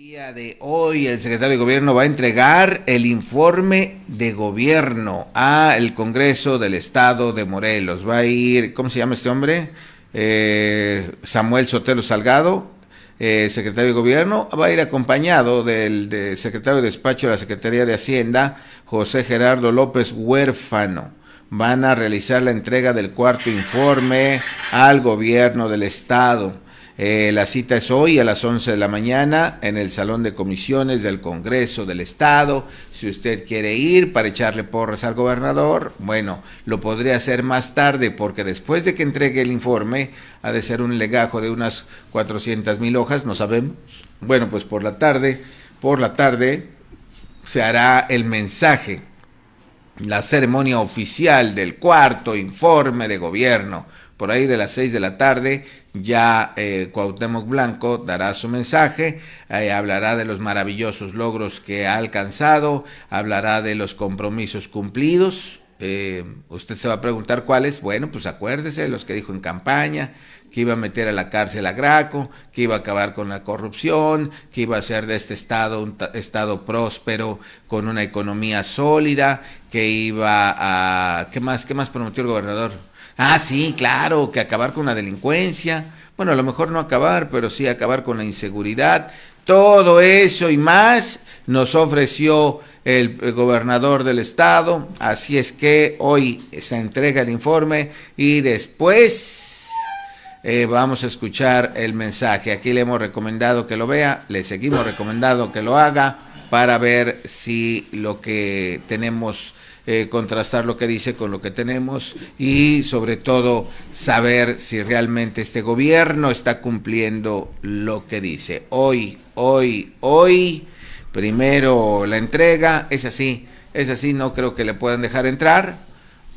día de hoy el secretario de Gobierno va a entregar el informe de gobierno al Congreso del Estado de Morelos. Va a ir, ¿cómo se llama este hombre? Eh, Samuel Sotelo Salgado, eh, secretario de Gobierno, va a ir acompañado del secretario de despacho de la Secretaría de Hacienda, José Gerardo López Huérfano. Van a realizar la entrega del cuarto informe al gobierno del Estado. Eh, la cita es hoy a las 11 de la mañana en el Salón de Comisiones del Congreso del Estado. Si usted quiere ir para echarle porras al gobernador, bueno, lo podría hacer más tarde porque después de que entregue el informe, ha de ser un legajo de unas cuatrocientas mil hojas, no sabemos. Bueno, pues por la tarde, por la tarde se hará el mensaje, la ceremonia oficial del cuarto informe de gobierno por ahí de las 6 de la tarde, ya eh, Cuauhtémoc Blanco dará su mensaje, eh, hablará de los maravillosos logros que ha alcanzado, hablará de los compromisos cumplidos. Eh, usted se va a preguntar cuáles. Bueno, pues acuérdese, los que dijo en campaña, que iba a meter a la cárcel a Graco, que iba a acabar con la corrupción, que iba a hacer de este estado un estado próspero con una economía sólida, que iba a ¿qué más qué más prometió el gobernador? Ah, sí, claro, que acabar con la delincuencia. Bueno, a lo mejor no acabar, pero sí acabar con la inseguridad. Todo eso y más nos ofreció el, gobernador del estado. Así es que hoy se entrega el informe y después eh, vamos a escuchar el mensaje. Aquí le hemos recomendado que lo vea, le seguimos recomendando que lo haga para ver si lo que tenemos, eh, contrastar lo que dice con lo que tenemos y sobre todo saber si realmente este gobierno está cumpliendo lo que dice. Hoy, hoy, hoy, primero la entrega, es así, es así, no creo que le puedan dejar entrar,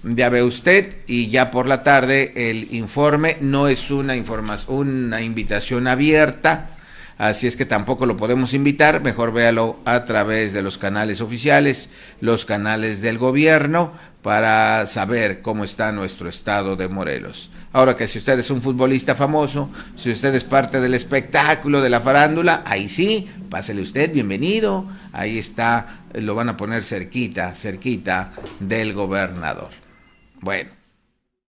ya ve usted y ya por la tarde el informe no es una, informa una invitación abierta Así es que tampoco lo podemos invitar, mejor véalo a través de los canales oficiales, los canales del gobierno, para saber cómo está nuestro estado de Morelos. Ahora que si usted es un futbolista famoso, si usted es parte del espectáculo de la farándula, ahí sí, pásele usted, bienvenido. Ahí está, lo van a poner cerquita, cerquita del gobernador. Bueno.